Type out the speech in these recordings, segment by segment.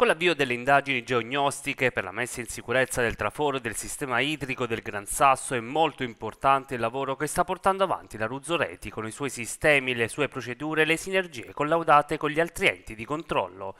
Con l'avvio delle indagini geognostiche per la messa in sicurezza del traforo e del sistema idrico del Gran Sasso è molto importante il lavoro che sta portando avanti la Ruzzoreti con i suoi sistemi, le sue procedure e le sinergie collaudate con gli altri enti di controllo.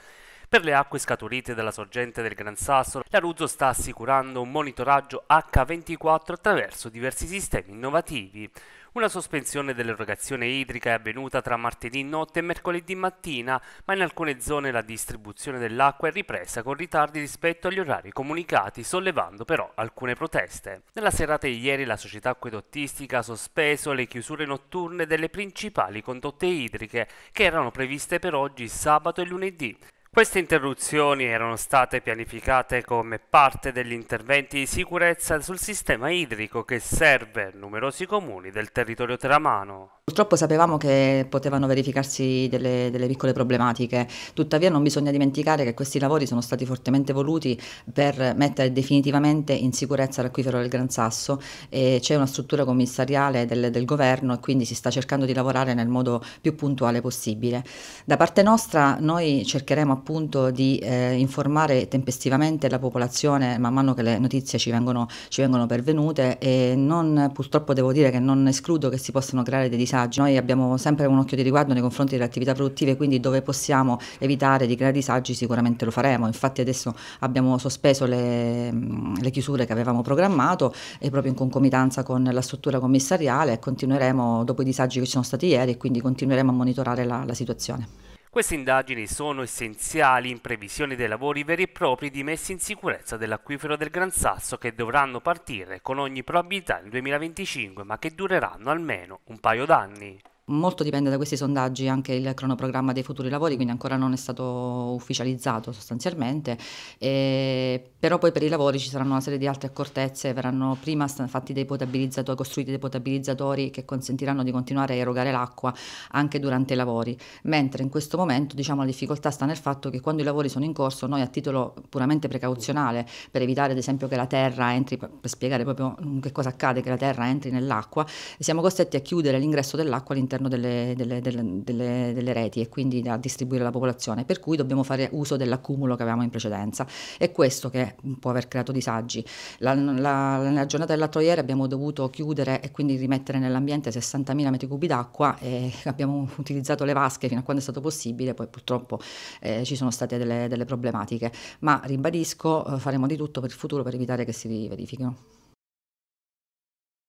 Per le acque scaturite dalla sorgente del Gran Sasso, l'Aruzzo sta assicurando un monitoraggio H24 attraverso diversi sistemi innovativi. Una sospensione dell'erogazione idrica è avvenuta tra martedì notte e mercoledì mattina, ma in alcune zone la distribuzione dell'acqua è ripresa con ritardi rispetto agli orari comunicati, sollevando però alcune proteste. Nella serata di ieri la società acquedottistica ha sospeso le chiusure notturne delle principali condotte idriche, che erano previste per oggi sabato e lunedì. Queste interruzioni erano state pianificate come parte degli interventi di sicurezza sul sistema idrico che serve numerosi comuni del territorio teramano. Purtroppo sapevamo che potevano verificarsi delle, delle, piccole problematiche, tuttavia non bisogna dimenticare che questi lavori sono stati fortemente voluti per mettere definitivamente in sicurezza l'acquifero del Gran Sasso e c'è una struttura commissariale del, del, governo e quindi si sta cercando di lavorare nel modo più puntuale possibile. Da parte nostra noi cercheremo appunto di eh, informare tempestivamente la popolazione man mano che le notizie ci vengono, ci vengono pervenute e non, purtroppo devo dire che non escludo che si possano creare dei disagi. Noi abbiamo sempre un occhio di riguardo nei confronti delle attività produttive, quindi dove possiamo evitare di creare disagi sicuramente lo faremo. Infatti adesso abbiamo sospeso le, le chiusure che avevamo programmato e proprio in concomitanza con la struttura commissariale continueremo dopo i disagi che ci sono stati ieri e quindi continueremo a monitorare la, la situazione. Queste indagini sono essenziali in previsione dei lavori veri e propri di messa in sicurezza dell'acquifero del Gran Sasso che dovranno partire con ogni probabilità nel 2025 ma che dureranno almeno un paio d'anni. Molto dipende da questi sondaggi anche il cronoprogramma dei futuri lavori, quindi ancora non è stato ufficializzato sostanzialmente, e, eh, però poi per i lavori ci saranno una serie di altre accortezze, verranno prima fatti dei potabilizzatori, costruiti dei potabilizzatori che consentiranno di continuare a erogare l'acqua anche durante i lavori, mentre in questo momento diciamo, la difficoltà sta nel fatto che quando i lavori sono in corso noi a titolo puramente precauzionale, per evitare ad esempio che la terra entri, per spiegare proprio che cosa accade che la terra entri nell'acqua, siamo costretti a chiudere l'ingresso dell'acqua all'interno all'interno delle, delle, delle, delle, reti e quindi da distribuire alla popolazione, per cui dobbiamo fare uso dell'accumulo che avevamo in precedenza. È questo che può aver creato disagi. La, la, nella giornata dell'altro ieri abbiamo dovuto chiudere e quindi rimettere nell'ambiente 60.000 metri cubi d'acqua e abbiamo utilizzato le vasche fino a quando è stato possibile, poi purtroppo eh, ci sono state delle, delle problematiche, ma ribadisco eh, faremo di tutto per il futuro per evitare che si verifichino.